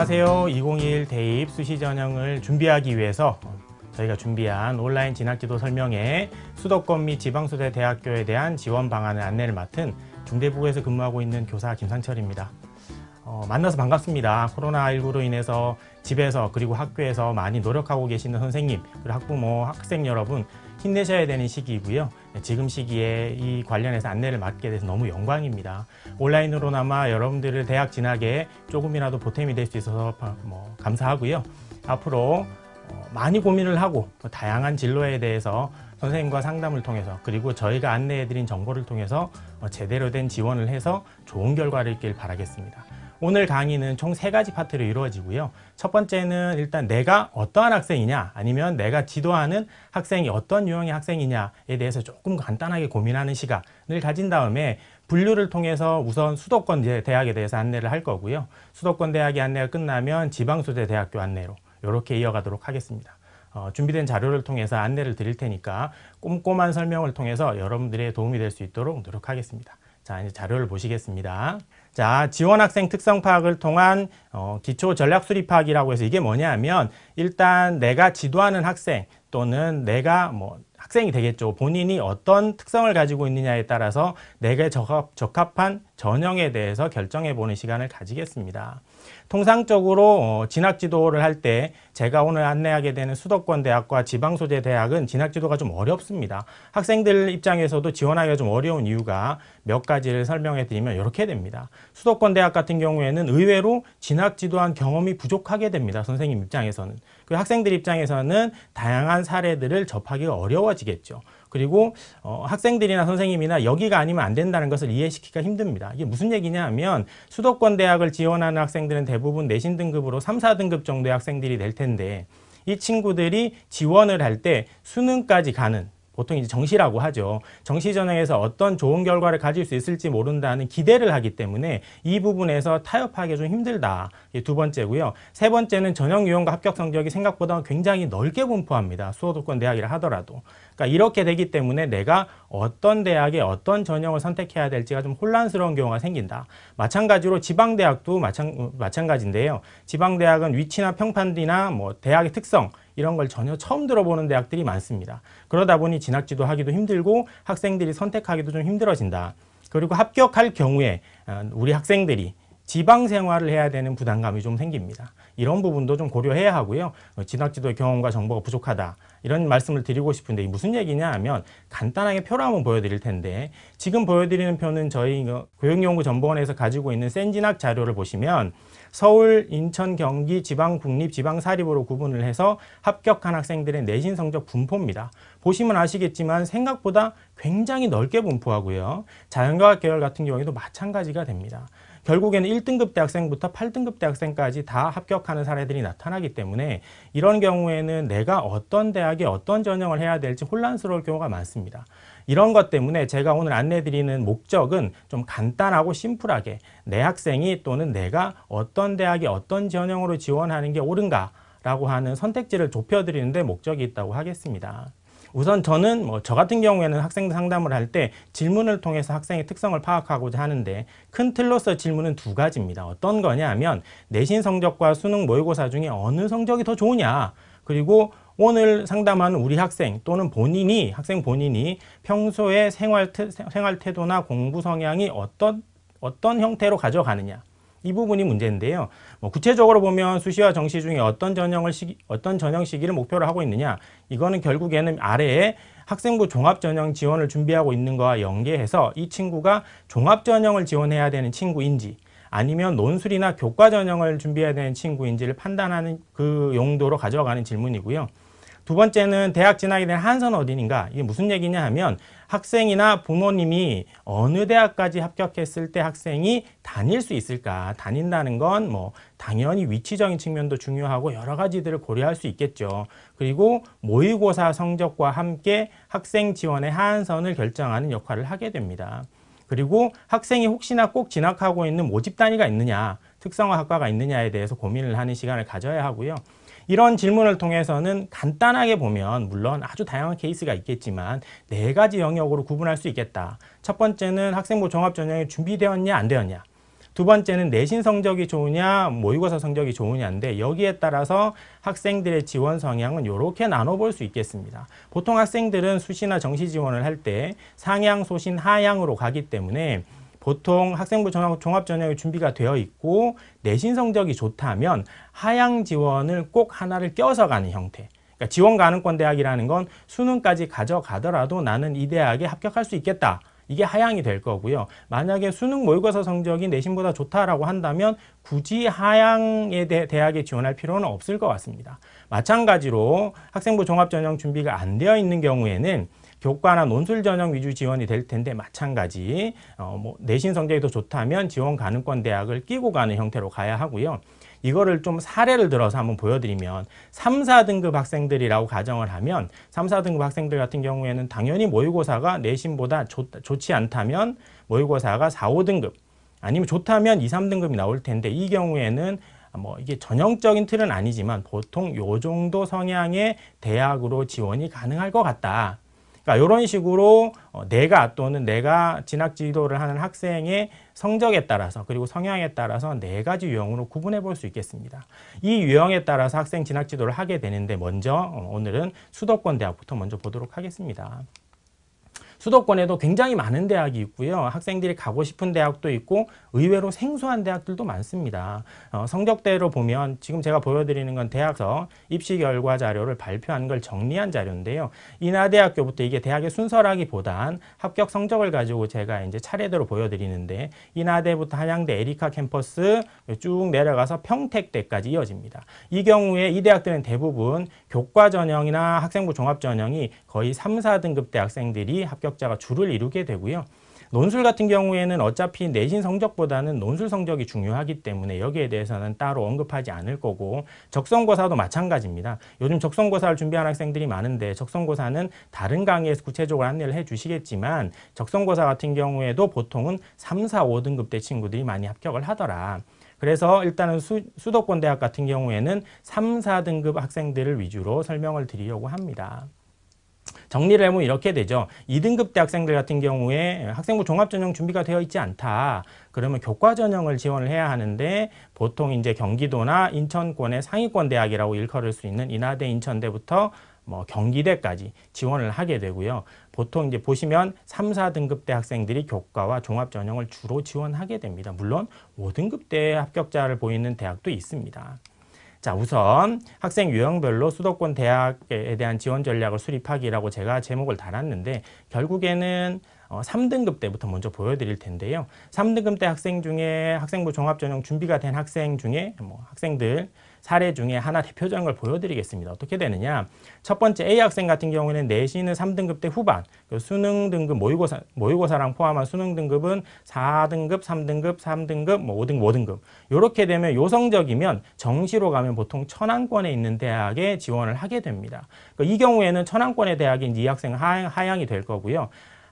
안녕하세요. 2021 대입 수시 전형을 준비하기 위해서 저희가 준비한 온라인 진학지도 설명회 수도권 및 지방소재 대학교에 대한 지원 방안의 안내를 맡은 중대부에서 근무하고 있는 교사 김상철입니다. 어, 만나서 반갑습니다. 코로나19로 인해서 집에서 그리고 학교에서 많이 노력하고 계시는 선생님 그리고 학부모, 학생 여러분 힘내셔야 되는 시기이고요. 지금 시기에 이 관련해서 안내를 맡게 돼서 너무 영광입니다. 온라인으로나마 여러분들을 대학 진학에 조금이라도 보탬이 될 수 있어서 뭐 감사하고요. 앞으로 어, 많이 고민을 하고 다양한 진로에 대해서 선생님과 상담을 통해서 그리고 저희가 안내해드린 정보를 통해서 어, 제대로 된 지원을 해서 좋은 결과를 있길 바라겠습니다. 오늘 강의는 총 세 가지 파트로 이루어지고요. 첫 번째는 일단 내가 어떠한 학생이냐 아니면 내가 지도하는 학생이 어떤 유형의 학생이냐에 대해서 조금 간단하게 고민하는 시간을 가진 다음에 분류를 통해서 우선 수도권 대학에 대해서 안내를 할 거고요. 수도권 대학의 안내가 끝나면 지방소재 대학교 안내로 이렇게 이어가도록 하겠습니다. 어, 준비된 자료를 통해서 안내를 드릴 테니까 꼼꼼한 설명을 통해서 여러분들의 도움이 될 수 있도록 노력하겠습니다. 자, 이제 자료를 보시겠습니다. 자, 지원 학생 특성 파악을 통한 어, 기초 전략 수립 파악이라고 해서 이게 뭐냐면 일단 내가 지도하는 학생 또는 내가 뭐 학생이 되겠죠. 본인이 어떤 특성을 가지고 있느냐에 따라서 내게 적합, 적합한 전형에 대해서 결정해보는 시간을 가지겠습니다. 통상적으로 어, 진학지도를 할 때 제가 오늘 안내하게 되는 수도권 대학과 지방소재 대학은 진학지도가 좀 어렵습니다. 학생들 입장에서도 지원하기가 좀 어려운 이유가 몇 가지를 설명해 드리면 이렇게 됩니다. 수도권 대학 같은 경우에는 의외로 진학지도한 경험이 부족하게 됩니다. 선생님 입장에서는. 그 학생들 입장에서는 다양한 사례들을 접하기가 어려워지겠죠. 그리고 어, 학생들이나 선생님이나 여기가 아니면 안 된다는 것을 이해시키기가 힘듭니다. 이게 무슨 얘기냐 하면 수도권 대학을 지원하는 학생들은 대부분 내신 등급으로 3, 4등급 정도의 학생들이 될 텐데 이 친구들이 지원을 할 때 수능까지 가는 보통 이제 정시라고 하죠. 정시 전형에서 어떤 좋은 결과를 가질 수 있을지 모른다는 기대를 하기 때문에 이 부분에서 타협하기 좀 힘들다. 두 번째고요. 세 번째는 전형 유형과 합격 성적이 생각보다 굉장히 넓게 분포합니다. 수도권 대학이라 하더라도. 그러니까 이렇게 되기 때문에 내가 어떤 대학에 어떤 전형을 선택해야 될지가 좀 혼란스러운 경우가 생긴다. 마찬가지로 지방대학도 마찬, 마찬가지인데요. 지방대학은 위치나 평판이나 뭐 대학의 특성 이런 걸 전혀 처음 들어보는 대학들이 많습니다. 그러다 보니 진학 지도하기도 힘들고 학생들이 선택하기도 좀 힘들어진다. 그리고 합격할 경우에 어, 우리 학생들이 지방 생활을 해야 되는 부담감이 좀 생깁니다. 이런 부분도 좀 고려해야 하고요. 어, 진학지도의 경험과 정보가 부족하다. 이런 말씀을 드리고 싶은데 무슨 얘기냐 하면 간단하게 표를 한번 보여드릴 텐데 지금 보여드리는 표는 저희 고용연구전문원에서 가지고 있는 센진학 자료를 보시면 서울, 인천, 경기, 지방, 국립, 지방 사립으로 구분을 해서 합격한 학생들의 내신 성적 분포입니다. 보시면 아시겠지만 생각보다 굉장히 넓게 분포하고요. 자연과학 계열 같은 경우에도 마찬가지가 됩니다. 결국에는 1등급 대학생부터 8등급 대학생까지 다 합격하는 사례들이 나타나기 때문에 이런 경우에는 내가 어떤 대학에 어떤 전형을 해야 될지 혼란스러울 경우가 많습니다. 이런 것 때문에 제가 오늘 안내드리는 목적은 좀 간단하고 심플하게 내 학생이 또는 내가 어떤 대학에 어떤 전형으로 지원하는 게 옳은가 라고 하는 선택지를 좁혀드리는 데 목적이 있다고 하겠습니다. 우선 저는 뭐 저 같은 경우에는 학생 상담을 할 때 질문을 통해서 학생의 특성을 파악하고자 하는데 큰 틀로서 질문은 두 가지입니다. 어떤 거냐 하면 내신 성적과 수능 모의고사 중에 어느 성적이 더 좋으냐 그리고 오늘 상담한 우리 학생 또는 본인이 학생 본인이 평소에 생활, 태, 생활 태도나 공부 성향이 어떤 어떤 형태로 가져가느냐 이 부분이 문제인데요. 뭐 구체적으로 보면 수시와 정시 중에 어떤 전형을 시기, 어떤 전형 시기를 목표로 하고 있느냐 이거는 결국에는 아래에 학생부 종합 전형 지원을 준비하고 있는 거와 연계해서 이 친구가 종합 전형을 지원해야 되는 친구인지 아니면 논술이나 교과 전형을 준비해야 되는 친구인지를 판단하는 그 용도로 가져가는 질문이고요. 두 번째는 대학 진학에 대한 한선 어린인가 이게 무슨 얘기냐 하면 학생이나 부모님이 어느 대학까지 합격했을 때 학생이 다닐 수 있을까 다닌다는 건 뭐 당연히 위치적인 측면도 중요하고 여러 가지들을 고려할 수 있겠죠 그리고 모의고사 성적과 함께 학생 지원의 한선을 결정하는 역할을 하게 됩니다 그리고 학생이 혹시나 꼭 진학하고 있는 모집 단위가 있느냐 특성화 학과가 있느냐에 대해서 고민을 하는 시간을 가져야 하고요 이런 질문을 통해서는 간단하게 보면 물론 아주 다양한 케이스가 있겠지만 네 가지 영역으로 구분할 수 있겠다. 첫 번째는 학생부 종합전형이 준비되었냐 안 되었냐. 두 번째는 내신 성적이 좋으냐 모의고사 성적이 좋으냐인데 여기에 따라서 학생들의 지원 성향은 이렇게 나눠볼 수 있겠습니다. 보통 학생들은 수시나 정시 지원을 할 때 상향, 소신, 하향으로 가기 때문에 보통 학생부 종합 전형이 준비가 되어 있고 내신 성적이 좋다면 하향 지원을 꼭 하나를 껴서 가는 형태. 그러니까 지원 가능권 대학이라는 건 수능까지 가져가더라도 나는 이 대학에 합격할 수 있겠다. 이게 하향이 될 거고요. 만약에 수능 모의고사 성적이 내신보다 좋다라고 한다면 굳이 하향에 대학에 지원할 필요는 없을 것 같습니다. 마찬가지로 학생부 종합전형 준비가 안 되어 있는 경우에는 교과나 논술 전형 위주 지원이 될 텐데 마찬가지 어, 뭐 내신 성적이 더 좋다면 지원 가능권 대학을 끼고 가는 형태로 가야 하고요. 이거를 좀 사례를 들어서 한번 보여드리면 3, 4등급 학생들이라고 가정을 하면 3, 4등급 학생들 같은 경우에는 당연히 모의고사가 내신보다 좋, 좋지 않다면 모의고사가 4, 5등급 아니면 좋다면 2, 3등급이 나올 텐데 이 경우에는 뭐 이게 전형적인 틀은 아니지만 보통 요 정도 성향의 대학으로 지원이 가능할 것 같다. 그러니까 이런 식으로 어, 내가 또는 내가 진학 지도를 하는 학생의 성적에 따라서 그리고 성향에 따라서 네 가지 유형으로 구분해 볼 수 있겠습니다. 이 유형에 따라서 학생 진학 지도를 하게 되는데 먼저 어, 오늘은 수도권 대학부터 먼저 보도록 하겠습니다. 수도권에도 굉장히 많은 대학이 있고요. 학생들이 가고 싶은 대학도 있고 의외로 생소한 대학들도 많습니다. 어, 성적대로 보면 지금 제가 보여드리는 건 대학서 입시 결과 자료를 발표한 걸 정리한 자료인데요. 인하대학교부터 이게 대학의 순서라기보단 합격 성적을 가지고 제가 이제 차례대로 보여드리는데 인하대부터 한양대 에리카 캠퍼스 쭉 내려가서 평택대까지 이어집니다. 이 경우에 이 대학들은 대부분 교과 전형이나 학생부 종합 전형이 거의 3, 4등급 대 학생들이 합격자가 주를 이루게 되고요. 논술 같은 경우에는 어차피 내신 성적보다는 논술 성적이 중요하기 때문에 여기에 대해서는 따로 언급하지 않을 거고 적성고사도 마찬가지입니다. 요즘 적성고사를 준비하는 학생들이 많은데 적성고사는 다른 강의에서 구체적으로 안내를 해주시겠지만 적성고사 같은 경우에도 보통은 3, 4, 5등급 대 친구들이 많이 합격을 하더라. 그래서 일단은 수, 도권 대학 같은 경우에는 3, 4등급 학생들을 위주로 설명을 드리려고 합니다. 정리를 하면 이렇게 되죠. 2등급 대 학생들 같은 경우에 학생부 종합전형 준비가 되어 있지 않다. 그러면 교과 전형을 지원을 해야 하는데 보통 이제 경기도나 인천권의 상위권 대학이라고 일컬을 수 있는 인하대 인천대부터 뭐 경기대까지 지원을 하게 되고요. 보통 이제 보시면 3, 4등급대 학생들이 교과와 종합 전형을 주로 지원하게 됩니다. 물론 5등급대 합격자를 보이는 대학도 있습니다. 자 우선 학생 유형별로 수도권 대학에 대한 지원 전략을 수립하기라고 제가 제목을 달았는데 결국에는 3등급 어, 때부터 먼저 보여드릴 텐데요. 3등급 대 학생 중에 학생부 종합전형 준비가 된 학생 중에 뭐 학생들 사례 중에 하나 대표적인 걸 보여드리겠습니다. 어떻게 되느냐. 첫 번째 A 학생 같은 경우에는 내신은 3등급 대 후반, 그 수능 등급 모의고사, 모의고사랑 포함한 수능 등급은 4등급, 3등급, 3등급, 뭐 5등급, 5등급. 이렇게 되면 요성적이면 정시로 가면 보통 천안권에 있는 대학에 지원을 하게 됩니다. 그러니까 이 경우에는 천안권의 대학인 이 학생 하향, 하향이 될 거고요.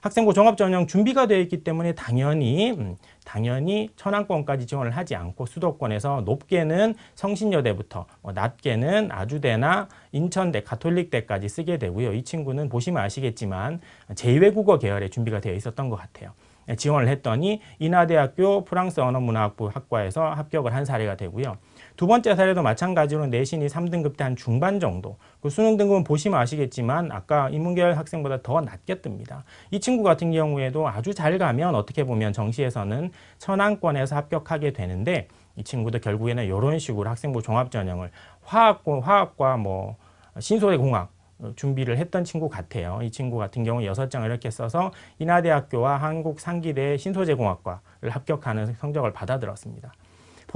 학생부 종합 전형 준비가 되어 있기 때문에 당연히 음, 당연히 천안권까지 지원을 하지 않고 수도권에서 높게는 성신여대부터 뭐 낮게는 아주대나 인천대 가톨릭대까지 쓰게 되고요. 이 친구는 보시면 아시겠지만 제2외국어 계열의 준비가 되어 있었던 것 같아요. 지원을 했더니 인하대학교 프랑스 언어문화학부 학과에서 합격을 한 사례가 되고요. 두 번째 사례도 마찬가지로 내신이 3등급 대한 중반 정도 그 수능 등급은 보시면 아시겠지만 아까 인문계열 학생보다 더 낮게 뜹니다. 이 친구 같은 경우에도 아주 잘 가면 어떻게 보면 정시에서는 천안권에서 합격하게 되는데 이 친구도 결국에는 이런 식으로 학생부 종합전형을 화학과, 화학과 뭐 신소재공학 준비를 했던 친구 같아요. 이 친구 같은 경우 여섯 장을 이렇게 써서 인하대학교와 한국상기대 신소재공학과를 합격하는 성적을 받아들었습니다.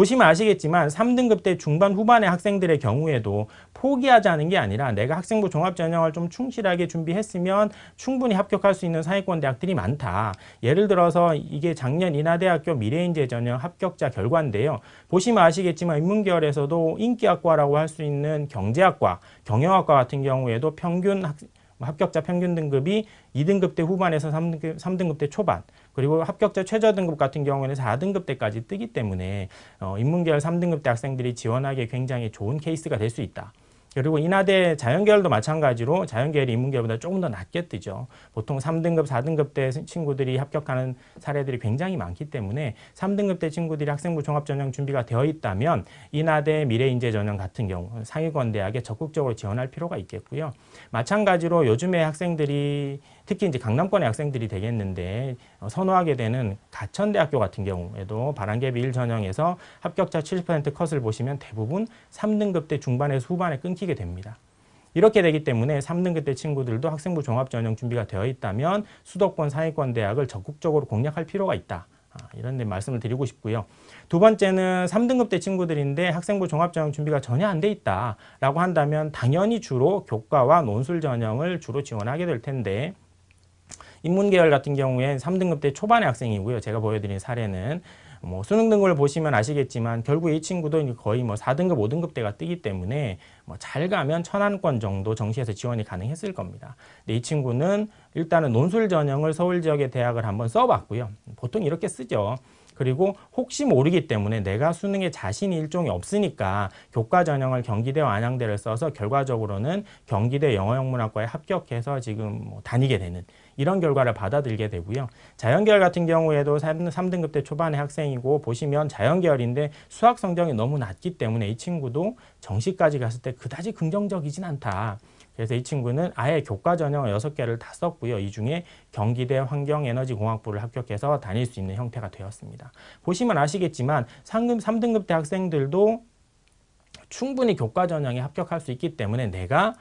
보시면 아시겠지만 3등급 때 중반 후반의 학생들의 경우에도 포기하지 않은 게 아니라 내가 학생부 종합전형을 좀 충실하게 준비했으면 충분히 합격할 수 있는 사회권 대학들이 많다. 예를 들어서 이게 작년 인하대학교 미래인재 전형 합격자 결과인데요. 보시면 아시겠지만 인문계열에서도 인기학과라고 할 수 있는 경제학과, 경영학과 같은 경우에도 평균 학, 합격자 평균 등급이 2등급 대 후반에서 3등급, 3등급 대 초반 그리고 합격자 최저등급 같은 경우에는 4등급 때까지 뜨기 때문에 어, 인문계열 3등급 대 학생들이 지원하기에 굉장히 좋은 케이스가 될 수 있다. 그리고 인하대 자연계열도 마찬가지로 자연계열이 인문계열보다 조금 더 낮게 뜨죠. 보통 3등급, 4등급 대 친구들이 합격하는 사례들이 굉장히 많기 때문에 3등급 대 친구들이 학생부 종합전형 준비가 되어 있다면 인하대 미래인재전형 같은 경우 상위권 대학에 적극적으로 지원할 필요가 있겠고요. 마찬가지로 요즘에 학생들이 특히 이제 강남권의 학생들이 되겠는데 어, 선호하게 되는 가천대학교 같은 경우에도 바람개비 1전형에서 합격자 70% 컷을 보시면 대부분 3등급 대 중반에서 후반에 끊기게 됩니다. 이렇게 되기 때문에 3등급 대 친구들도 학생부 종합전형 준비가 되어 있다면 수도권 상위권 대학을 적극적으로 공략할 필요가 있다. 아, 이런 데 말씀을 드리고 싶고요. 두 번째는 3등급 대 친구들인데 학생부 종합전형 준비가 전혀 안 돼 있다라고 한다면 당연히 주로 교과와 논술 전형을 주로 지원하게 될 텐데 인문계열 같은 경우엔 3등급 때 초반의 학생이고요. 제가 보여드린 사례는 뭐 수능 등급을 보시면 아시겠지만 결국 이 친구도 거의 뭐 4등급, 5등급 대가 뜨기 때문에 뭐잘 가면 천안권 정도 정시에서 지원이 가능했을 겁니다. 근데 이 친구는 일단은 논술 전형을 서울 지역의 대학을 한번 써봤고요. 보통 이렇게 쓰죠. 그리고 혹시 모르기 때문에 내가 수능에 자신이 일종이 없으니까 교과 전형을 경기대 와 안양대를 써서 결과적으로는 경기대 영어영문학과에 합격해서 지금 뭐 다니게 되는 이런 결과를 받아들게 되고요. 자연계열 같은 경우에도 3, 3등급 대 초반의 학생이고 보시면 자연계열인데 수학 성적이 너무 낮기 때문에 이 친구도 정시까지 갔을 때 그다지 긍정적이진 않다. 그래서 이 친구는 아예 교과 전형 6개를 다 썼고요. 이 중에 경기대 환경에너지공학부를 합격해서 다닐 수 있는 형태가 되었습니다. 보시면 아시겠지만 상금 3등급 대 학생들도 충분히 교과 전형에 합격할 수 있기 때문에 내가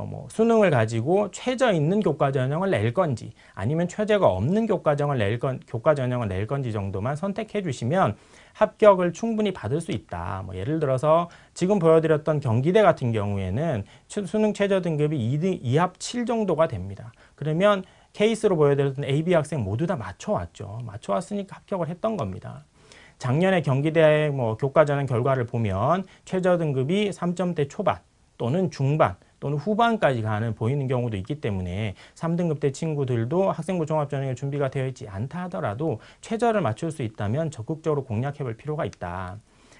어, 뭐 수능을 가지고 최저 있는 교과 전형을 낼 건지 아니면 최저가 없는 교과 전형을 낼 건, 교과 전형을 낼 건지 정도만 선택해 주시면 합격을 충분히 받을 수 있다. 뭐 예를 들어서 지금 보여드렸던 경기대 같은 경우에는 수능 최저 등급이 2등, 2합 7 정도가 됩니다. 그러면 케이스로 보여드렸던 A, B 학생 모두 다 맞춰왔죠. 맞춰왔으니까 합격을 했던 겁니다. 작년에 경기대 뭐 교과전형 결과를 보면 최저 등급이 3점대 초반 또는 중반 또는 후반까지 가는 보이는 경우도 있기 때문에 3등급 대 친구들도 학생부 종합전형에 준비가 되어 있지 않다 하더라도 최저를 맞출 수 있다면 적극적으로 공략해볼 필요가 있다.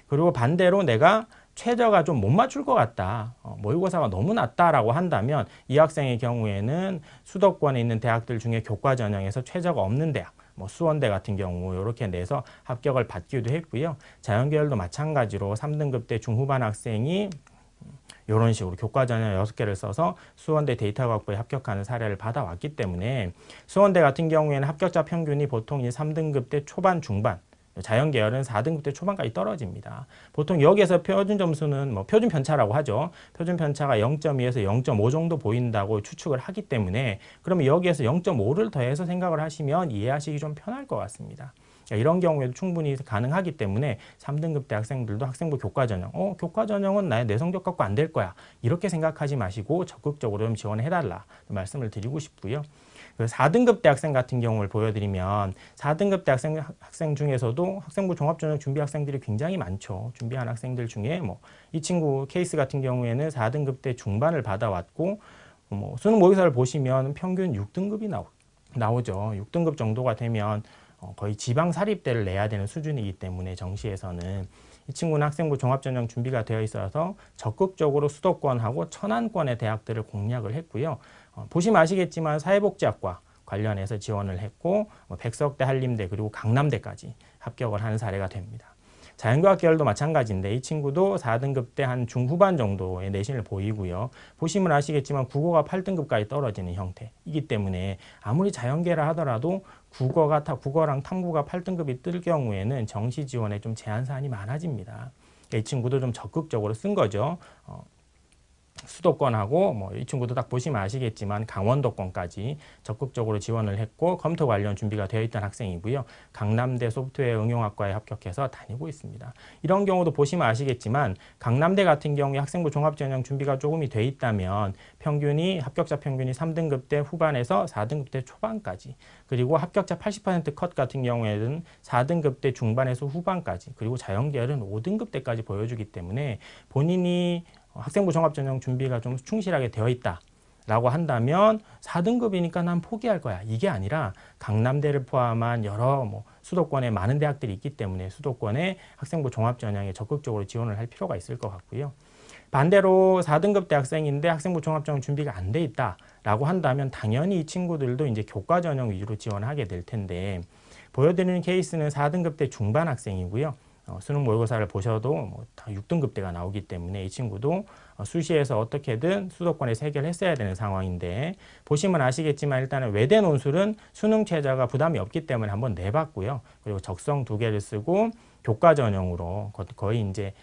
그리고 반대로 내가 최저가 좀 못 맞출 것 같다. 어, 모의고사가 너무 낮다라고 한다면 이 학생의 경우에는 수도권에 있는 대학들 중에 교과 전형에서 최저가 없는 대학 뭐 수원대 같은 경우 이렇게 내서 합격을 받기도 했고요. 자연계열도 마찬가지로 3등급 대 중후반 학생이 이런 식으로 교과전형 6 개를 써서 수원대 데이터 과학부에 합격하는 사례를 받아왔기 때문에 수원대 같은 경우에는 합격자 평균이 보통 3등급 대 초반 중반 자연계열은 4등급 대 초반까지 떨어집니다. 보통 여기에서 표준 점수는 뭐 표준 편차라고 하죠. 표준 편차가 0.2에서 0.5 정도 보인다고 추측을 하기 때문에 그러면 여기에서 0.5를 더해서 생각을 하시면 이해하시기 좀 편할 것 같습니다. 이런 경우에도 충분히 가능하기 때문에 3등급 대 학생들도 학생부 교과 전형, 어, 교과 전형은 나의 내 성적 갖고 안 될 거야. 이렇게 생각하지 마시고 적극적으로 좀 지원해달라. 말씀을 드리고 싶고요. 4등급 그 대학생 같은 경우를 보여드리면 4등급 대학생 학생 중에서도 학생부 종합전형 준비 학생들이 굉장히 많죠. 준비한 학생들 중에 뭐 이 친구 케이스 같은 경우에는 4등급 대 중반을 받아왔고 뭐 수능 모의사를 보시면 평균 6등급이 나오, 나오죠. 6등급 정도가 되면 어, 거의 지방 사립대를 내야 되는 수준이기 때문에 정시에서는 이 친구는 학생부 종합전형 준비가 되어 있어서 적극적으로 수도권하고 천안권의 대학들을 공략을 했고요. 어, 보시면 아시겠지만 사회복지학과 관련해서 지원을 했고 뭐 백석대, 한림대 그리고 강남대까지 합격을 하는 사례가 됩니다. 자연과학 계열도 마찬가지인데 이 친구도 4등급 때한 중후반 정도의 내신을 보이고요. 보시면 아시겠지만 국어가 8등급까지 떨어지는 형태이기 때문에 아무리 자연계라 하더라도 국어가 타, 국어랑 탐구가 8등급이 뜰 경우에는 정시 지원에 좀 제한 사안이 많아집니다. 이 친구도 좀 적극적으로 쓴 거죠. 어, 수도권하고 뭐이 친구도 딱 보시면 아시겠지만 강원도권까지 적극적으로 지원을 했고 검토 관련 준비가 되어 있던 학생이고요. 강남대 소프트웨어 응용학과에 합격해서 다니고 있습니다. 이런 경우도 보시면 아시겠지만 강남대 같은 경우에 학생부 종합전형 준비가 조금이 돼 있다면 평균이 합격자 평균이 3등급대 후반에서 4등급대 초반까지 그리고 합격자 80%컷 같은 경우에는 4등급대 중반에서 후반까지 그리고 자연계열은 5등급대까지 보여주기 때문에 본인이 어, 학생부 종합 전형 준비가 좀 충실하게 되어 있다. 라고 한다면 4등급이니까 난 포기할 거야. 이게 아니라 강남대를 포함한 여러 뭐 수도권에 많은 대학들이 있기 때문에 수도권에 학생부 종합전형에 적극적으로 지원을 할 필요가 있을 것 같고요. 반대로 4등급 대학생인데 학생부 종합전형 준비가 안 돼 있다라고 한다면 당연히 이 친구들도 이제 교과 전형 위주로 지원하게 될 텐데 보여드리는 케이스는 4등급 대 중반 학생이고요. 어, 수능 모의고사를 보셔도 뭐다 6등급대가 나오기 때문에 이 친구도 어, 수시에서 어떻게든 수도권에서 해결했어야 되는 상황인데 보시면 아시겠지만 일단은 외대 논술은 수능 최저가 부담이 없기 때문에 한번 내봤고요. 그리고 적성 두 개를 쓰고 교과 전형으로 거의 이제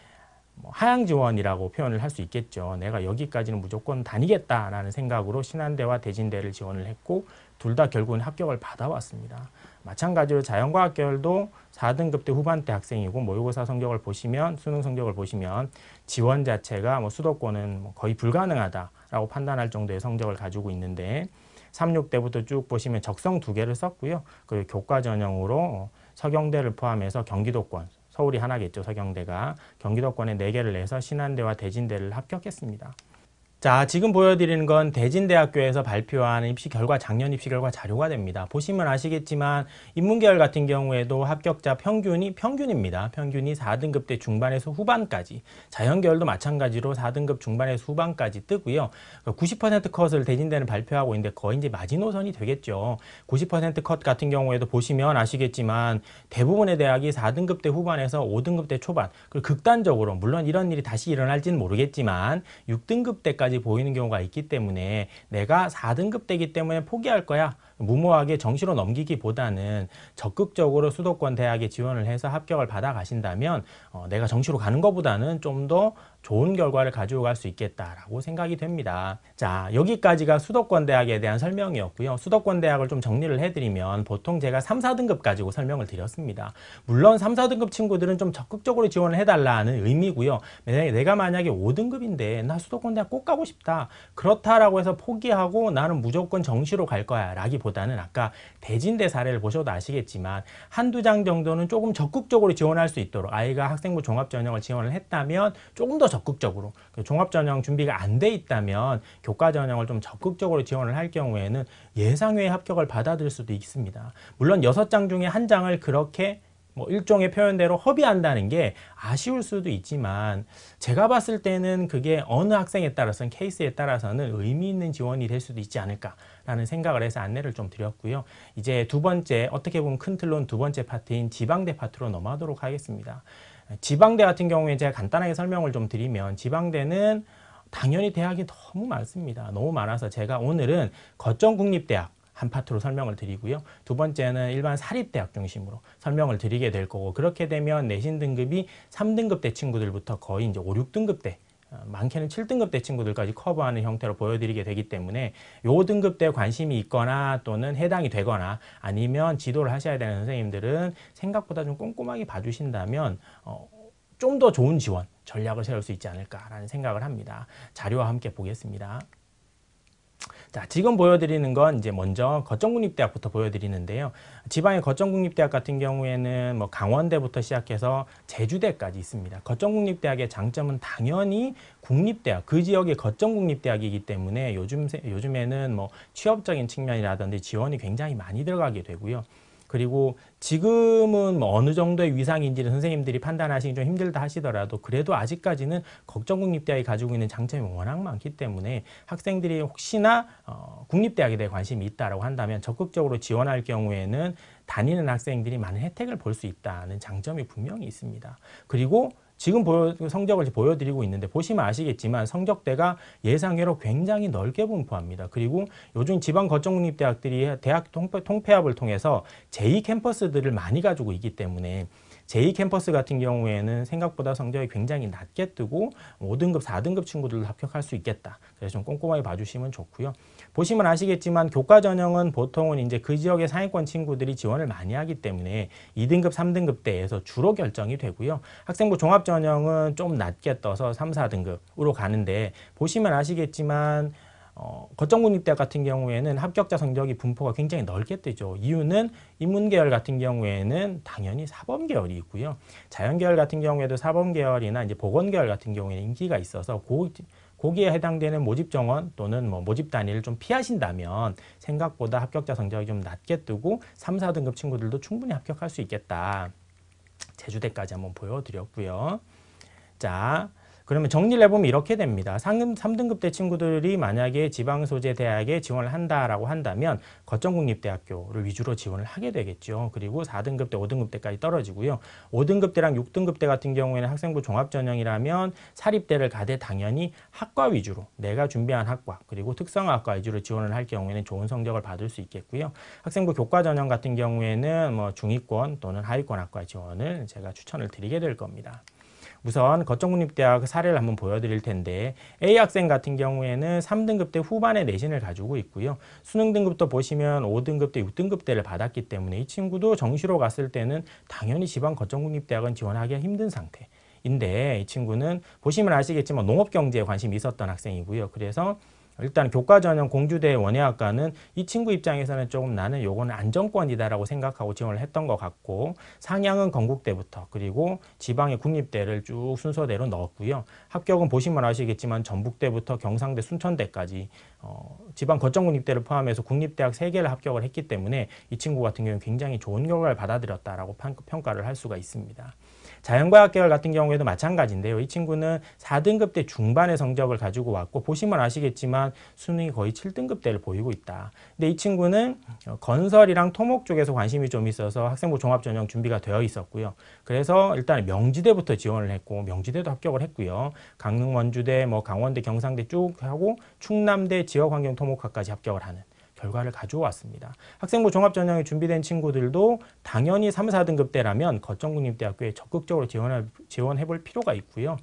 뭐 하향 지원이라고 표현을 할 수 있겠죠. 내가 여기까지는 무조건 다니겠다라는 생각으로 신한대와 대진대를 지원을 했고 둘 다 결국은 합격을 받아왔습니다. 마찬가지로 자연과학 계열도 4등급 대 후반대 학생이고 모의고사 성적을 보시면 수능 성적을 보시면 지원 자체가 뭐 수도권은 뭐 거의 불가능하다라고 판단할 정도의 성적을 가지고 있는데 36대부터 쭉 보시면 적성 두 개를 썼고요. 그 교과 전형으로 서경대를 포함해서 경기도권 서울이 하나겠죠. 서경대가 경기도권에 네개를 내서 신한대와 대진대를 합격했습니다. 자, 지금 보여드리는 건 대진대학교에서 발표한 입시 결과, 작년 입시 결과 자료가 됩니다. 보시면 아시겠지만 인문계열 같은 경우에도 합격자 평균이 평균입니다. 평균이 4등급대 중반에서 후반까지, 자연계열도 마찬가지로 4등급 중반에서 후반까지 뜨고요. 90% 그러니까 컷을 대진대는 발표하고 있는데 거의 이제 마지노선이 되겠죠. 90%컷 같은 경우에도 보시면 아시겠지만 대부분의 대학이 4등급대 후반에서 5등급대 초반, 그리고 극단적으로 물론 이런 일이 다시 일어날지는 모르겠지만 6등급대까지 가능까지 보이는 경우가 있기 때문에 내가 4등급 되기 때문에 포기할 거야. 무모하게 정시로 넘기기보다는 적극적으로 수도권 대학에 지원을 해서 합격을 받아 가신다면 어, 내가 정시로 가는 것보다는 좀더 좋은 결과를 가져갈 수 있겠다라고 생각이 됩니다. 자, 여기까지가 수도권 대학에 대한 설명이었고요. 수도권 대학을 좀 정리를 해드리면 보통 제가 3, 4등급 가지고 설명을 드렸습니다. 물론 3, 4등급 친구들은 좀 적극적으로 지원을 해달라는 의미고요. 내가 만약에 5등급인데 나 수도권 대학 꼭 가고 싶다. 그렇다라고 해서 포기하고 나는 무조건 정시로 갈 거야 라기보다는 아까 대진대 사례를 보셔도 아시겠지만 한두 장 정도는 조금 적극적으로 지원할 수 있도록 아이가 학생부 종합전형을 지원을 했다면 조금 더 적극적으로 적극적으로 종합 전형 준비가 안 돼 있다면 교과 전형을 좀 적극적으로 지원을 할 경우에는 예상외 합격을 받아들일 수도 있습니다. 물론 6장 중에 한 장을 그렇게 뭐 일종의 표현대로 허비한다는 게 아쉬울 수도 있지만 제가 봤을 때는 그게 어느 학생에 따라서는 케이스에 따라서는 의미 있는 지원이 될 수도 있지 않을까라는 생각을 해서 안내를 좀 드렸고요. 이제 두 번째 어떻게 보면 큰 틀론 두 번째 파트인 지방대 파트로 넘어가도록 하겠습니다. 지방대 같은 경우에 제가 간단하게 설명을 좀 드리면 지방대는 당연히 대학이 너무 많습니다. 너무 많아서 제가 오늘은 거점국립대학 한 파트로 설명을 드리고요. 두 번째는 일반 사립대학 중심으로 설명을 드리게 될 거고 그렇게 되면 내신 등급이 3등급 대 친구들부터 거의 이제 5, 6등급 대 어, 많게는 7등급 대 친구들까지 커버하는 형태로 보여드리게 되기 때문에 요 등급 대에 관심이 있거나 또는 해당이 되거나 아니면 지도를 하셔야 되는 선생님들은 생각보다 좀 꼼꼼하게 봐주신다면 어, 좀 더 좋은 지원, 전략을 세울 수 있지 않을까라는 생각을 합니다. 자료와 함께 보겠습니다. 자, 지금 보여드리는 건 이제 먼저 거점국립대학부터 보여드리는데요. 지방의 거점국립대학 같은 경우에는 뭐 강원대부터 시작해서 제주대까지 있습니다. 거점국립대학의 장점은 당연히 국립대학, 그 지역의 거점국립대학이기 때문에 요즘, 요즘에는 뭐 취업적인 측면이라든지 지원이 굉장히 많이 들어가게 되고요. 그리고 지금은 뭐 어느 정도의 위상인지는 선생님들이 판단하시기 좀 힘들다 하시더라도 그래도 아직까지는 걱정국립대학이 가지고 있는 장점이 워낙 많기 때문에 학생들이 혹시나 어, 국립대학에 대해 관심이 있다라고 한다면 적극적으로 지원할 경우에는 다니는 학생들이 많은 혜택을 볼 수 있다는 장점이 분명히 있습니다. 그리고 지금 보여, 성적을 보여드리고 있는데 보시면 아시겠지만 성적대가 예상외로 굉장히 넓게 분포합니다. 그리고 요즘 지방 거점국립대학들이 대학 통폐합을 통해서 제2캠퍼스들을 많이 가지고 있기 때문에 제2캠퍼스 같은 경우에는 생각보다 성적이 굉장히 낮게 뜨고 5등급, 4등급 친구들도 합격할 수 있겠다. 그래서 좀 꼼꼼하게 봐주시면 좋고요. 보시면 아시겠지만 교과 전형은 보통은 이제 그 지역의 상위권 친구들이 지원을 많이 하기 때문에 2등급, 3등급 대에서 주로 결정이 되고요. 학생부 종합 전형은 좀 낮게 떠서 3, 4등급으로 가는데 보시면 아시겠지만 어, 거점군입대 같은 경우에는 합격자 성적이 분포가 굉장히 넓게 뜨죠. 이유는 인문계열 같은 경우에는 당연히 사범계열이 있고요. 자연계열 같은 경우에도 사범계열이나 이제 보건계열 같은 경우에는 인기가 있어서 고, 거기에 해당되는 모집 정원 또는 뭐 모집 단위를 좀 피하신다면 생각보다 합격자 성적이 좀 낮게 뜨고 3, 4등급 친구들도 충분히 합격할 수 있겠다. 제주대까지 한번 보여드렸고요. 자, 그러면 정리를 해보면 이렇게 됩니다. 상금 3등급 대 친구들이 만약에 지방소재 대학에 지원을 한다라고 한다면 거점국립대학교를 위주로 지원을 하게 되겠죠. 그리고 4등급 대 5등급 대까지 떨어지고요. 5등급 대랑 6등급 대 같은 경우에는 학생부 종합전형이라면 사립대를 가되 당연히 학과 위주로 내가 준비한 학과 그리고 특성학과 위주로 지원을 할 경우에는 좋은 성적을 받을 수 있겠고요. 학생부 교과 전형 같은 경우에는 뭐 중위권 또는 하위권 학과 지원을 제가 추천을 드리게 될 겁니다. 우선 거점국립대학 그 사례를 한번 보여드릴 텐데 A 학생 같은 경우에는 3등급 대 후반의 내신을 가지고 있고요. 수능 등급도 보시면 5등급 대 6등급 대를 받았기 때문에 이 친구도 정시로 갔을 때는 당연히 지방 거점국립대학은 지원하기가 힘든 상태. 인데 이 친구는 보시면 아시겠지만 농업경제에 관심이 있었던 학생이고요. 그래서 일단 교과 전형 공주대 원예학과는 이 친구 입장에서는 조금 나는 요거는 안정권이다라고 생각하고 지원을 했던 것 같고 상향은 건국대부터 그리고 지방의 국립대를 쭉 순서대로 넣었고요. 합격은 보시면 아시겠지만 전북대부터 경상대 순천대까지 어, 지방 거점국립대를 포함해서 국립대학 세개를 합격을 했기 때문에 이 친구 같은 경우는 굉장히 좋은 결과를 받아들였다라고 평가를 할 수가 있습니다. 자연과학 계열 같은 경우에도 마찬가지인데요. 이 친구는 4등급 대 중반의 성적을 가지고 왔고 보시면 아시겠지만 수능이 거의 7등급대를 보이고 있다. 근데 이 친구는 어, 건설이랑 토목 쪽에서 관심이 좀 있어서 학생부 종합전형 준비가 되어 있었고요. 그래서 일단 명지대부터 지원을 했고 명지대도 합격을 했고요. 강릉 원주대, 뭐 강원대, 경상대 쭉 하고 충남대 지역환경토목학까지 합격을 하는 결과를 가져왔습니다. 학생부 종합전형이 준비된 친구들도 당연히 3, 4등급 때라면 거점국립대학교에 적극적으로 지원해 볼 필요가 있고요.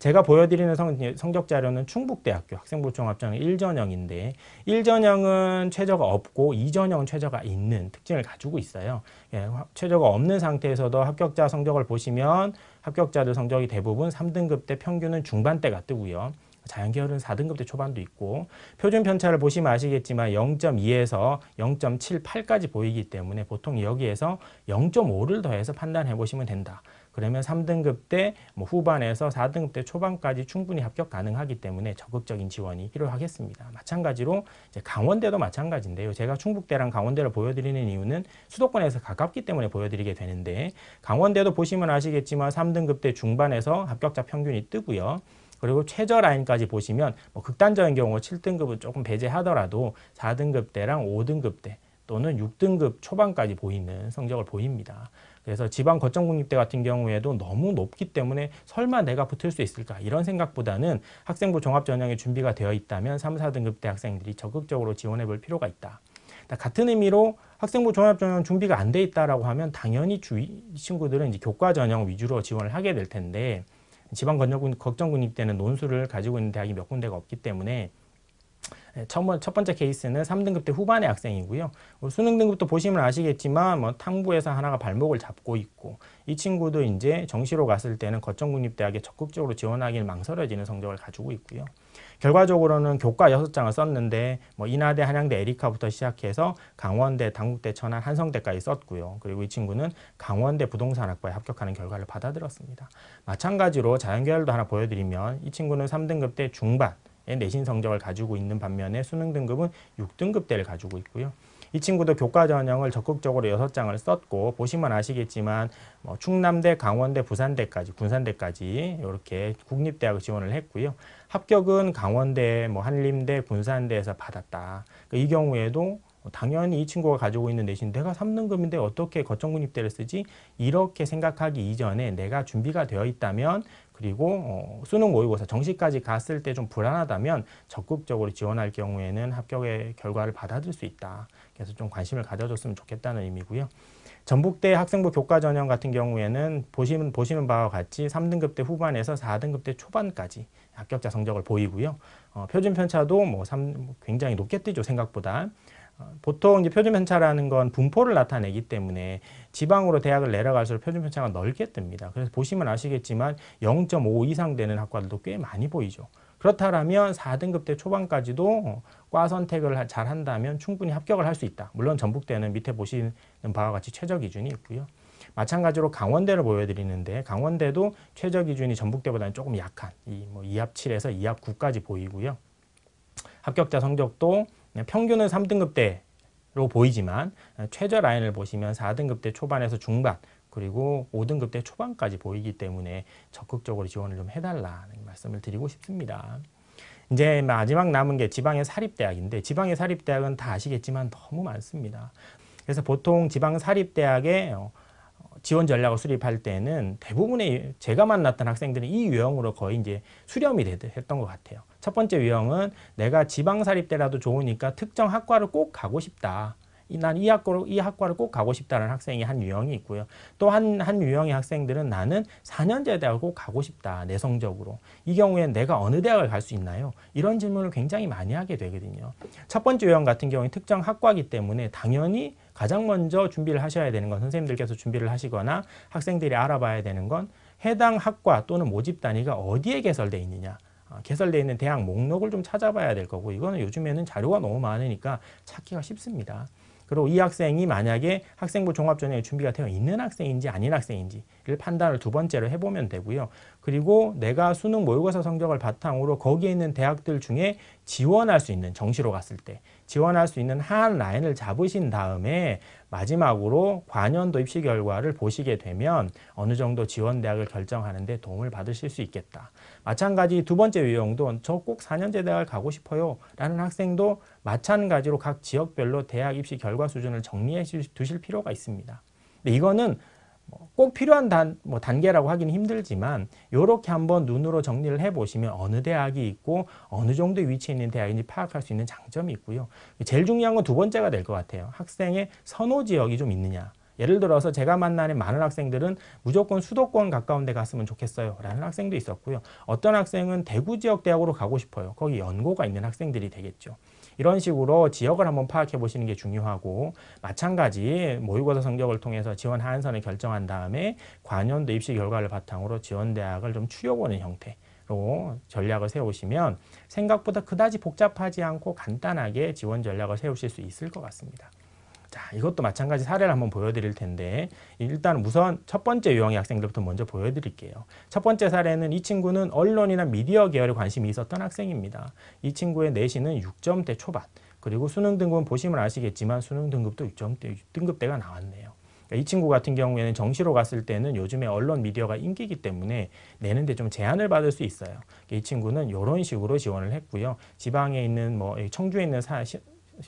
제가 보여드리는 성, 적 자료는 충북대학교 학생부 종합전형 1전형인데 1전형은 최저가 없고 2전형은 최저가 있는 특징을 가지고 있어요. 예, 최저가 없는 상태에서도 합격자 성적을 보시면 합격자들 성적이 대부분 3등급 때 평균은 중반대가 뜨고요. 자연계열은 4등급대 초반도 있고 표준 편차를 보시면 아시겠지만 0.2에서 0.78까지 보이기 때문에 보통 여기에서 0.5를 더해서 판단해 보시면 된다. 그러면 3등급 대뭐 후반에서 4등급 대 초반까지 충분히 합격 가능하기 때문에 적극적인 지원이 필요하겠습니다. 마찬가지로 강원대도 마찬가지인데요. 제가 충북대랑 강원대를 보여드리는 이유는 수도권에서 가깝기 때문에 보여드리게 되는데 강원대도 보시면 아시겠지만 3등급 대 중반에서 합격자 평균이 뜨고요. 그리고 최저 라인까지 보시면 뭐 극단적인 경우 7등급은 조금 배제하더라도 4등급 대랑 5등급 대 또는 6등급 초반까지 보이는 성적을 보입니다. 그래서 지방 거점 공립대 같은 경우에도 너무 높기 때문에 설마 내가 붙을 수 있을까 이런 생각보다는 학생부 종합 전형에 준비가 되어 있다면 3, 4등급대 학생들이 적극적으로 지원해 볼 필요가 있다. 같은 의미로 학생부 종합 전형 준비가 안 돼 있다라고 하면 당연히 주위 친구들은 이제 교과 전형 위주로 지원을 하게 될 텐데 지방 건정군, 걱정군입 때는 논술을 가지고 있는 대학이 몇 군데가 없기 때문에 첫, 번째 케이스는 삼등급대 후반의 학생이고요. 어, 수능 등급도 보시면 아시겠지만 뭐 탐구에서 하나가 발목을 잡고 있고 이 친구도 이제 정시로 갔을 때는 거점국립대학에 적극적으로 지원하기를 망설여지는 성적을 가지고 있고요. 결과적으로는 교과 여섯 장을 썼는데 뭐 인하대, 한양대, 에리카부터 시작해서 강원대, 당국대, 천안, 한성대까지 썼고요. 그리고 이 친구는 강원대 부동산학과에 합격하는 결과를 받아들었습니다. 마찬가지로 자연계열도 하나 보여드리면 이 친구는 3등급 대 중반 내신 성적을 가지고 있는 반면에 수능 등급은 6등급 대를 가지고 있고요. 이 친구도 교과 전형을 적극적으로 여섯 장을 썼고 보시면 아시겠지만 뭐 충남대, 강원대, 부산대까지, 군산대까지 이렇게 국립대학 을 지원을 했고요. 합격은 강원대, 뭐 한림대, 군산대에서 받았다. 그러니까 이 경우에도 당연히 이 친구가 가지고 있는 내신 내가 3등급인데 어떻게 거점군입대를 쓰지? 이렇게 생각하기 이전에 내가 준비가 되어 있다면 그리고 어, 수능 모의고사 정시까지 갔을 때 좀 불안하다면 적극적으로 지원할 경우에는 합격의 결과를 받아들일 수 있다. 그래서 좀 관심을 가져줬으면 좋겠다는 의미고요. 전북대 학생부 교과 전형 같은 경우에는 보시면 보시는 바와 같이 3등급 대 후반에서 4등급 대 초반까지 합격자 성적을 보이고요. 어, 표준 편차도 뭐 3, 굉장히 높게 뛰죠 생각보다. 어, 보통 이제 표준 편차라는 건 분포를 나타내기 때문에 지방으로 대학을 내려갈수록 표준 편차가 넓게 뜹니다. 그래서 보시면 아시겠지만 0.5 이상 되는 학과들도 꽤 많이 보이죠. 그렇다면 4등급 대 초반까지도 과 선택을 잘 한다면 충분히 합격을 할 수 있다. 물론 전북대는 밑에 보시는 바와 같이 최저 기준이 있고요. 마찬가지로 강원대를 보여드리는데 강원대도 최저 기준이 전북대보다는 조금 약한 이뭐 2합 7에서 2합 9까지 보이고요. 합격자 성적도 평균은 3등급대로 보이지만 최저 라인을 보시면 4등급대 초반에서 중반 그리고 5등급대 초반까지 보이기 때문에 적극적으로 지원을 좀 해달라는 말씀을 드리고 싶습니다. 이제 마지막 남은 게 지방의 사립대학인데 지방의 사립대학은 다 아시겠지만 너무 많습니다. 그래서 보통 지방 사립대학의 어 지원 전략을 수립할 때는 대부분의 제가 만났던 학생들은 이 유형으로 거의 이제 수렴이 됐던 것 같아요. 첫 번째 유형은 내가 지방사립대라도 좋으니까 특정 학과를 꼭 가고 싶다. 난 이 학과로 이 학과를 꼭 가고 싶다는 학생이 한 유형이 있고요. 또 한 한 유형의 학생들은 나는 4년제 대학을 꼭 가고 싶다. 내성적으로. 이 경우엔 내가 어느 대학을 갈 수 있나요? 이런 질문을 굉장히 많이 하게 되거든요. 첫 번째 유형 같은 경우에 특정 학과기 때문에 당연히 가장 먼저 준비를 하셔야 되는 건 선생님들께서 준비를 하시거나 학생들이 알아봐야 되는 건 해당 학과 또는 모집 단위가 어디에 개설돼 있느냐 아, 개설되어 있는 대학 목록을 좀 찾아봐야 될 거고 이거는 요즘에는 자료가 너무 많으니까 찾기가 쉽습니다. 그리고 이 학생이 만약에 학생부 종합전형에 준비가 되어 있는 학생인지 아닌 학생인지를 판단을 두 번째로 해보면 되고요. 그리고 내가 수능 모의고사 성적을 바탕으로 거기에 있는 대학들 중에 지원할 수 있는 정시로 갔을 때 지원할 수 있는 한 라인을 잡으신 다음에 마지막으로 관연도 입시 결과를 보시게 되면 어느 정도 지원 대학을 결정하는 데 도움을 받으실 수 있겠다. 마찬가지 두 번째 유형도 저 꼭 4년제 대학을 가고 싶어요 라는 학생도 마찬가지로 각 지역별로 대학 입시 결과 수준을 정리해 두실 필요가 있습니다. 근데 이거는 꼭 필요한 단, 뭐 단계라고 하기는 힘들지만 이렇게 한번 눈으로 정리를 해보시면 어느 대학이 있고 어느 정도 위치에 있는 대학인지 파악할 수 있는 장점이 있고요. 제일 중요한 건 두 번째가 될 것 같아요. 학생의 선호 지역이 좀 있느냐. 예를 들어서 제가 만나는 많은 학생들은 무조건 수도권 가까운 데 갔으면 좋겠어요 라는 학생도 있었고요. 어떤 학생은 대구 지역 대학으로 가고 싶어요. 거기 연고가 있는 학생들이 되겠죠. 이런 식으로 지역을 한번 파악해 보시는 게 중요하고 마찬가지 모의고사 성적을 통해서 지원 하한선을 결정한 다음에 관연도 입시 결과를 바탕으로 지원 대학을 좀 추려보는 형태 로 전략을 세우시면 생각보다 그다지 복잡하지 않고 간단하게 지원 전략을 세우실 수 있을 것 같습니다. 이것도 마찬가지 사례를 한번 보여드릴 텐데 일단 우선 첫 번째 유형의 학생들부터 먼저 보여드릴게요. 첫 번째 사례는 이 친구는 언론이나 미디어 계열에 관심이 있었던 학생입니다. 이 친구의 내신은 6점대 초반 그리고 수능 등급 은 보시면 아시겠지만 수능 등급도 6점대 등급대가 나왔네요. 그러니까 이 친구 같은 경우에는 정시로 갔을 때는 요즘에 언론 미디어가 인기이기 때문에 내는데 좀 제한을 받을 수 있어요. 그러니까 이 친구는 이런 식으로 지원을 했고요. 지방에 있는 뭐 청주에 있는 사,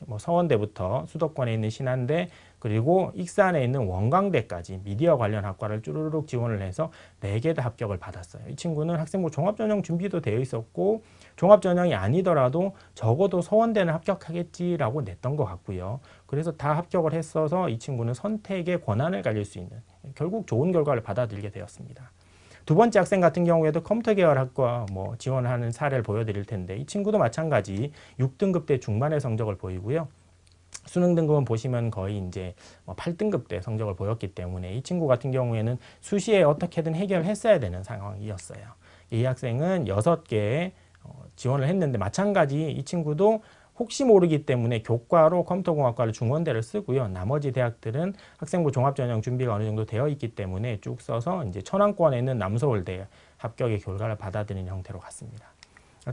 뭐 서원대부터 수도권에 있는 신한대 그리고 익산에 있는 원광대까지 미디어 관련 학과를 쭈루룩 지원을 해서 네 개 다 합격을 받았어요. 이 친구는 학생부 종합전형 준비도 되어 있었고 종합전형이 아니더라도 적어도 서원대는 합격하겠지라고 냈던 것 같고요. 그래서 다 합격을 했어서 이 친구는 선택의 권한을 가질 수 있는 결국 좋은 결과를 받아들게 되었습니다. 두 번째 학생 같은 경우에도 컴퓨터 계열 학과 뭐 지원하는 사례를 보여드릴 텐데 이 친구도 마찬가지 6등급 대 중반의 성적을 보이고요. 수능 등급은 보시면 거의 이제 8등급 뭐 대 성적을 보였기 때문에 이 친구 같은 경우에는 수시에 어떻게든 해결했어야 되는 상황이었어요. 이 학생은 6개의 어, 지원을 했는데 마찬가지 이 친구도 혹시 모르기 때문에 교과로 컴퓨터공학과를 중원대를 쓰고요. 나머지 대학들은 학생부 종합전형 준비가 어느 정도 되어 있기 때문에 쭉 써서 이제 천안권에 는 남서울대 합격의 결과를 받아들이는 형태로 갔습니다.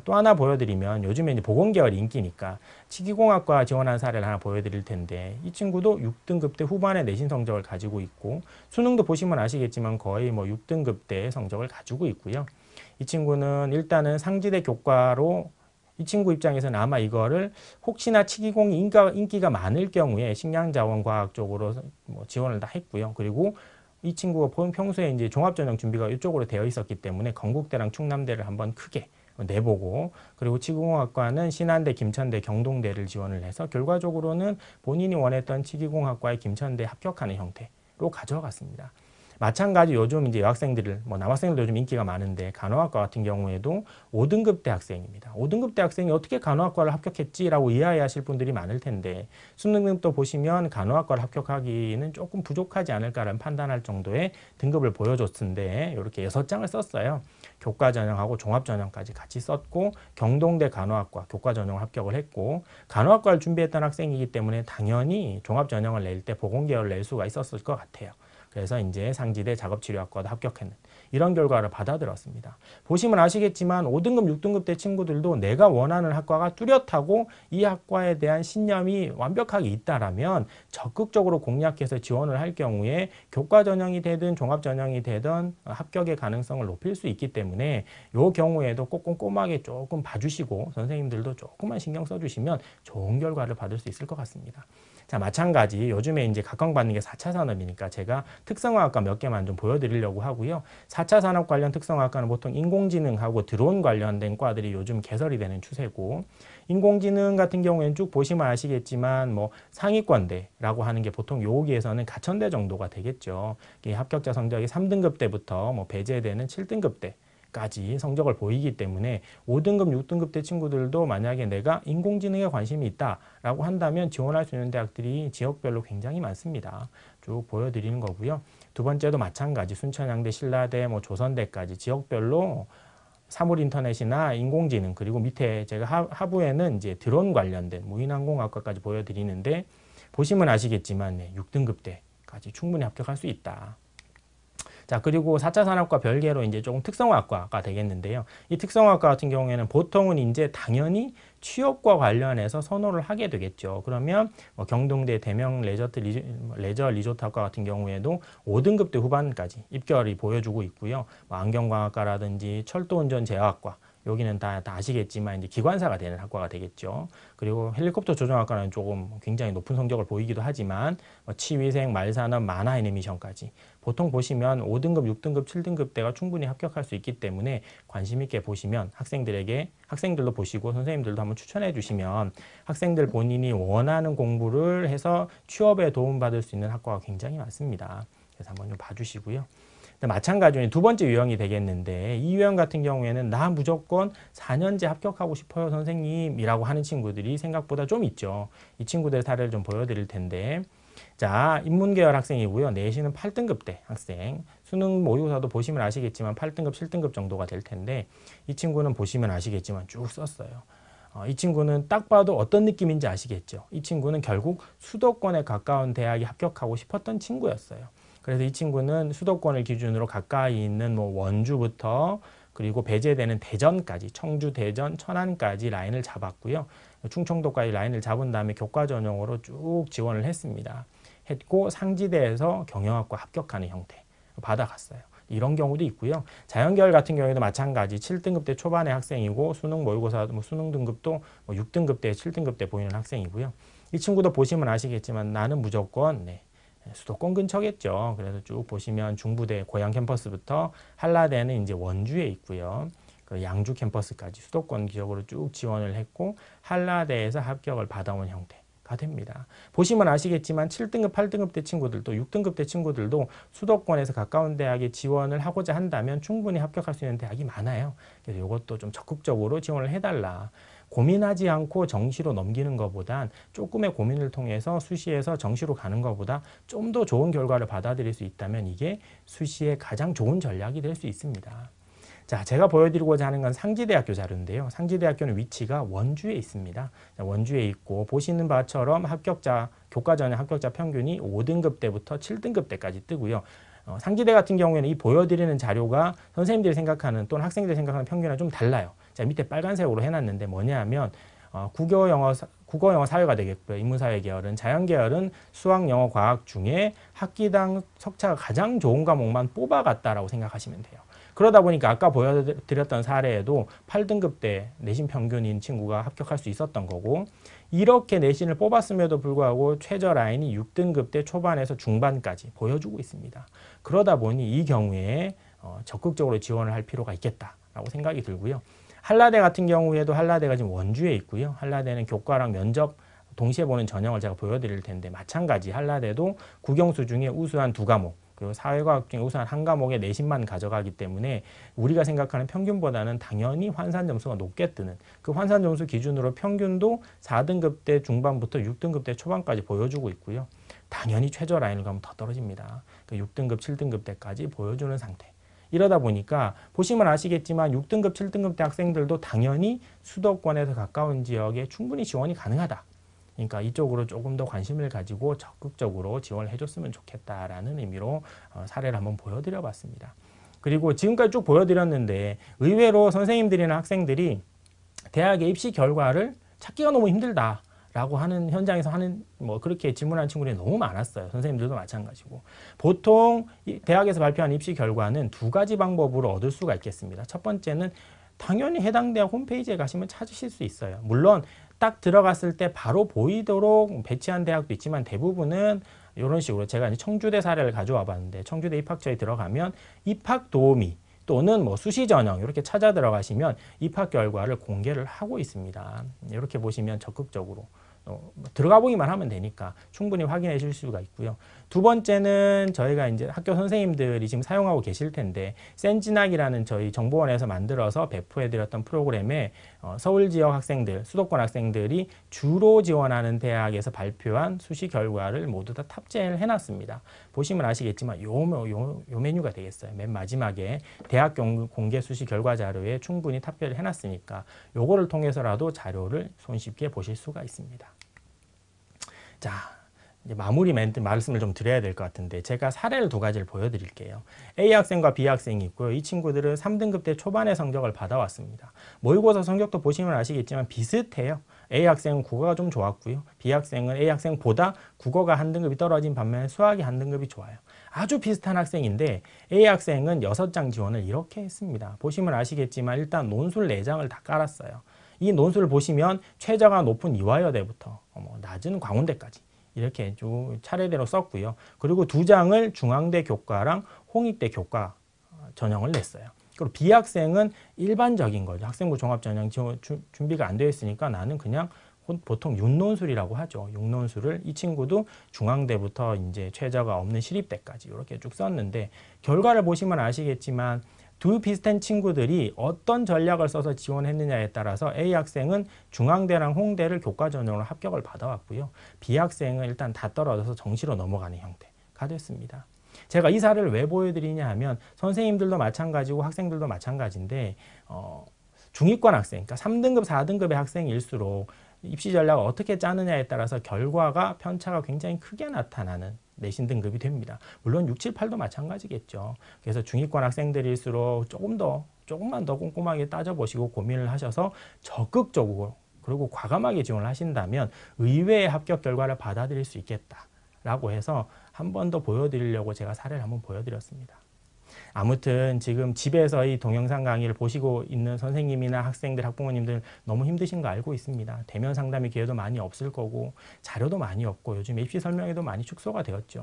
또 하나 보여드리면 요즘에 이제 보건계열 인기니까 치기공학과 지원한 사례를 하나 보여드릴 텐데 이 친구도 6등급 대 후반의 내신 성적을 가지고 있고 수능도 보시면 아시겠지만 거의 뭐 6등급 대 성적을 가지고 있고요. 이 친구는 일단은 상지대 교과로 이 친구 입장에서는 아마 이거를 혹시나 치기공이 인기가, 인기가 많을 경우에 식량자원과학 쪽으로 뭐 지원을 다 했고요. 그리고 이 친구가 평소에 이제 종합전형 준비가 이쪽으로 되어 있었기 때문에 건국대랑 충남대를 한번 크게 내보고 그리고 치기공학과는 신한대, 김천대, 경동대를 지원을 해서 결과적으로는 본인이 원했던 치기공학과에 김천대 합격하는 형태로 가져갔습니다. 마찬가지 요즘 이제 여학생들, 뭐 남학생들 요즘 인기가 많은데 간호학과 같은 경우에도 5등급 대학생입니다. 5등급 대학생이 어떻게 간호학과를 합격했지라고 이해하실 분들이 많을 텐데 수능등도 보시면 간호학과를 합격하기는 조금 부족하지 않을까라는 판단할 정도의 등급을 보여줬는데 이렇게 6장을 썼어요. 교과 전형하고 종합 전형까지 같이 썼고 경동대 간호학과 교과 전형 합격을 했고 간호학과를 준비했던 학생이기 때문에 당연히 종합 전형을 낼 때 보건계열을 낼 수가 있었을 것 같아요. 그래서 이제 상지대 작업치료학과도 합격했는. 이런 결과를 받아들었습니다. 보시면 아시겠지만 5등급, 6등급 때 친구들도 내가 원하는 학과가 뚜렷하고 이 학과에 대한 신념이 완벽하게 있다라면 적극적으로 공략해서 지원을 할 경우에 교과 전형이 되든 종합 전형이 되든 합격의 가능성을 높일 수 있기 때문에 이 경우에도 꼼꼼하게 조금 봐주시고 선생님들도 조금만 신경 써주시면 좋은 결과를 받을 수 있을 것 같습니다. 자, 마찬가지 요즘에 이제 각광받는 게 4차 산업이니까 제가 특성화학과 몇 개만 좀 보여드리려고 하고요. 4차 산업 관련 특성학과는 보통 인공지능하고 드론 관련된 과들이 요즘 개설이 되는 추세고 인공지능 같은 경우에는 쭉 보시면 아시겠지만 뭐 상위권대라고 하는 게 보통 요기에서는 가천대 정도가 되겠죠. 합격자 성적이 3등급 때부터 뭐 배제되는 7등급 대 까지 성적을 보이기 때문에 5등급, 6등급 대 친구들도 만약에 내가 인공지능에 관심이 있다라고 한다면 지원할 수 있는 대학들이 지역별로 굉장히 많습니다. 쭉 보여드리는 거고요. 두 번째도 마찬가지 순천향대, 신라대, 뭐 조선대까지 지역별로 사물 인터넷이나 인공지능 그리고 밑에 제가 하, 하부에는 이제 드론 관련된 무인항공학과까지 보여드리는데 보시면 아시겠지만 네, 6등급대까지 충분히 합격할 수 있다. 자 그리고 4차 산업과 별개로 이제 조금 특성화학과가 되겠는데요. 이 특성화학과 같은 경우에는 보통은 이제 당연히 취업과 관련해서 선호를 하게 되겠죠. 그러면 뭐 경동대, 대명 레저트 리조, 레저 리조트학과 같은 경우에도 5등급대 후반까지 입결이 보여주고 있고요. 뭐 안경과학과라든지 철도운전 제어학과 여기는 다, 다 아시겠지만 이제 기관사가 되는 학과가 되겠죠. 그리고 헬리콥터 조종학과는 조금 굉장히 높은 성적을 보이기도 하지만 뭐 치위생, 말산업, 만화 애니메이션까지 보통 보시면 5등급, 6등급, 7등급 대가 충분히 합격할 수 있기 때문에 관심 있게 보시면 학생들에게 학생들도 보시고 선생님들도 한번 추천해 주시면 학생들 본인이 원하는 공부를 해서 취업에 도움받을 수 있는 학과가 굉장히 많습니다. 그래서 한번 좀 봐주시고요. 네, 마찬가지로 두 번째 유형이 되겠는데 이 유형 같은 경우에는 나 무조건 4년제 합격하고 싶어요 선생님이라고 하는 친구들이 생각보다 좀 있죠. 이 친구들의 사례를 좀 보여드릴 텐데 자 인문계열 학생이고요. 내신은 8등급대 학생 수능 모의고사도 보시면 아시겠지만 8등급 7등급 정도가 될 텐데 이 친구는 보시면 아시겠지만 쭉 썼어요. 어, 이 친구는 딱 봐도 어떤 느낌인지 아시겠죠? 이 친구는 결국 수도권에 가까운 대학에 합격하고 싶었던 친구였어요. 그래서 이 친구는 수도권을 기준으로 가까이 있는 뭐 원주부터 그리고 배제되는 대전까지 청주, 대전, 천안까지 라인을 잡았고요. 충청도까지 라인을 잡은 다음에 교과 전형으로 쭉 지원을 했습니다. 했고 상지대에서 경영학과 합격하는 형태 받아갔어요. 이런 경우도 있고요. 자연계열 같은 경우에도 마찬가지 7등급 대 초반의 학생이고 수능 모의고사 뭐 수능 등급도 뭐 6등급 대 7등급 대 보이는 학생이고요. 이 친구도 보시면 아시겠지만 나는 무조건 네, 수도권 근처겠죠. 그래서 쭉 보시면 중부대 고양 캠퍼스부터 한라대는 이제 원주에 있고요. 그 양주 캠퍼스까지 수도권 지역으로 쭉 지원을 했고 한라대에서 합격을 받아온 형태. 가 됩니다. 보시면 아시겠지만 7등급, 8등급 대 친구들도 6등급 대 친구들도 수도권에서 가까운 대학에 지원을 하고자 한다면 충분히 합격할 수 있는 대학이 많아요. 그래서 이것도 좀 적극적으로 지원을 해달라. 고민하지 않고 정시로 넘기는 것보단 조금의 고민을 통해서 수시에서 정시로 가는 것보다 좀 더 좋은 결과를 받아들일 수 있다면 이게 수시의 가장 좋은 전략이 될 수 있습니다. 자, 제가 보여드리고자 하는 건 상지대학교 자료인데요. 상지대학교는 위치가 원주에 있습니다. 원주에 있고 보시는 바처럼 합격자, 교과 전에 합격자 평균이 5등급 때부터 7등급 때까지 뜨고요. 어, 상지대 같은 경우에는 이 보여드리는 자료가 선생님들이 생각하는 또는 학생들이 생각하는 평균이좀 달라요. 자, 밑에 빨간색으로 해놨는데 뭐냐 하면 어, 국어 영어 국어 영어 사회가 되겠고요. 인문사회 계열은 자연 계열은 수학 영어 과학 중에 학기당 석차가 가장 좋은 과목만 뽑아갔다라고 생각하시면 돼요. 그러다 보니까 아까 보여드렸던 사례에도 8등급 때 내신 평균인 친구가 합격할 수 있었던 거고 이렇게 내신을 뽑았음에도 불구하고 최저 라인이 6등급 때 초반에서 중반까지 보여주고 있습니다. 그러다 보니 이 경우에 어, 적극적으로 지원을 할 필요가 있겠다라고 생각이 들고요. 한라대 같은 경우에도 한라대가 지금 원주에 있고요. 한라대는 교과랑 면접 동시에 보는 전형을 제가 보여드릴 텐데 마찬가지 한라대도 국영수 중에 우수한 두 과목 그리고 사회과학 중에 우수한 한 과목에 내신만 가져가기 때문에 우리가 생각하는 평균보다는 당연히 환산 점수가 높게 뜨는 그 환산 점수 기준으로 평균도 4등급 대 중반부터 6등급 대 초반까지 보여주고 있고요. 당연히 최저 라인을 가면 더 떨어집니다. 그 6등급, 7등급 대까지 보여주는 상태. 이러다 보니까 보시면 아시겠지만 6등급, 7등급 대 학생들도 당연히 수도권에서 가까운 지역에 충분히 지원이 가능하다. 그러니까 이쪽으로 조금 더 관심을 가지고 적극적으로 지원을 해줬으면 좋겠다라는 의미로 어, 사례를 한번 보여드려봤습니다. 그리고 지금까지 쭉 보여드렸는데 의외로 선생님들이나 학생들이 대학의 입시 결과를 찾기가 너무 힘들다. 라고 하는 현장에서 하는 뭐 그렇게 질문하는 친구들이 너무 많았어요. 선생님들도 마찬가지고. 보통 대학에서 발표한 입시 결과는 두 가지 방법으로 얻을 수가 있겠습니다. 첫 번째는 당연히 해당 대학 홈페이지에 가시면 찾으실 수 있어요. 물론 딱 들어갔을 때 바로 보이도록 배치한 대학도 있지만 대부분은 이런 식으로 제가 이제 청주대 사례를 가져와 봤는데 청주대 입학처에 들어가면 입학 도우미 또는 뭐 수시 전형 이렇게 찾아 들어가시면 입학 결과를 공개를 하고 있습니다. 이렇게 보시면 적극적으로 어, 들어가 보기만 하면 되니까 충분히 확인해 줄 수가 있고요. 두 번째는 저희가 이제 학교 선생님들이 지금 사용하고 계실 텐데 센지학이라는 저희 정보원에서 만들어서 배포해 드렸던 프로그램에 어, 서울 지역 학생들, 수도권 학생들이 주로 지원하는 대학에서 발표한 수시 결과를 모두 다 탑재를 해 놨습니다. 보시면 아시겠지만 요, 뭐, 요, 요 메뉴가 되겠어요. 맨 마지막에 대학 공개 수시 결과 자료에 충분히 탑재를 해 놨으니까 요거를 통해서라도 자료를 손쉽게 보실 수가 있습니다. 자, 이제 마무리 멘트 말씀을 좀 드려야 될 것 같은데 제가 사례를 두 가지를 보여드릴게요. A 학생과 B 학생이 있고요. 이 친구들은 3등급 때 초반의 성적을 받아왔습니다. 모의고사 성적도 보시면 아시겠지만 비슷해요. A 학생은 국어가 좀 좋았고요. B 학생은 A 학생보다 국어가 한 등급이 떨어진 반면 수학이 한 등급이 좋아요. 아주 비슷한 학생인데 A 학생은 6장 지원을 이렇게 했습니다. 보시면 아시겠지만 일단 논술 4장을 다 깔았어요. 이 논술을 보시면 최저가 높은 이화여대부터 낮은 광운대까지 이렇게 쭉 차례대로 썼고요. 그리고 두 장을 중앙대 교과랑 홍익대 교과 어, 전형을 냈어요. 그리고 비학생은 일반적인 거죠. 학생부 종합전형 준비가 안 되어 있으니까 나는 그냥 보통 윷논술이라고 하죠. 윷논술을 이 친구도 중앙대부터 이제 최저가 없는 시립대까지 이렇게 쭉 썼는데 결과를 보시면 아시겠지만 두 비슷한 친구들이 어떤 전략을 써서 지원했느냐에 따라서 A 학생은 중앙대랑 홍대를 교과 전형으로 합격을 받아왔고요. B 학생은 일단 다 떨어져서 정시로 넘어가는 형태가 됐습니다. 제가 이 사례를 왜 보여드리냐 하면 선생님들도 마찬가지고 학생들도 마찬가지인데 어, 중위권 학생, 그러니까 3등급, 4등급의 학생일수록 입시 전략을 어떻게 짜느냐에 따라서 결과가 편차가 굉장히 크게 나타나는 내신 등급이 됩니다. 물론 6, 7, 8도 마찬가지겠죠. 그래서 중위권 학생들일수록 조금 더 조금만 더 꼼꼼하게 따져보시고 고민을 하셔서 적극적으로 그리고 과감하게 지원을 하신다면 의외의 합격 결과를 받아들일 수 있겠다라고 해서 한 번 더 보여드리려고 제가 사례를 한번 보여드렸습니다. 아무튼 지금 집에서 이 동영상 강의를 보시고 있는 선생님이나 학생들, 학부모님들 너무 힘드신 거 알고 있습니다. 대면 상담의 기회도 많이 없을 거고 자료도 많이 없고 요즘 입시 설명회도 많이 축소가 되었죠.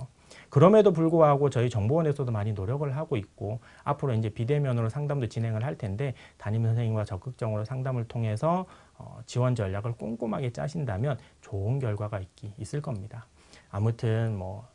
그럼에도 불구하고 저희 정보원에서도 많이 노력을 하고 있고 앞으로 이제 비대면으로 상담도 진행을 할 텐데 담임 선생님과 적극적으로 상담을 통해서 어, 지원 전략을 꼼꼼하게 짜신다면 좋은 결과가 있기 있을 겁니다. 아무튼 뭐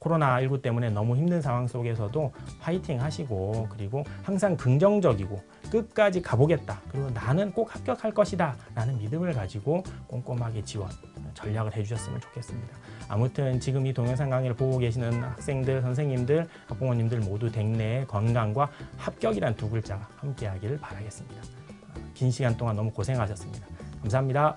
코로나19 때문에 너무 힘든 상황 속에서도 파이팅 하시고 그리고 항상 긍정적이고 끝까지 가보겠다 그리고 나는 꼭 합격할 것이다 라는 믿음을 가지고 꼼꼼하게 지원 전략을 해주셨으면 좋겠습니다 아무튼 지금 이 동영상 강의를 보고 계시는 학생들 선생님들 학부모님들 모두 댁 내 건강과 합격이란 두 글자가 함께 하기를 바라겠습니다 긴 시간 동안 너무 고생하셨습니다 감사합니다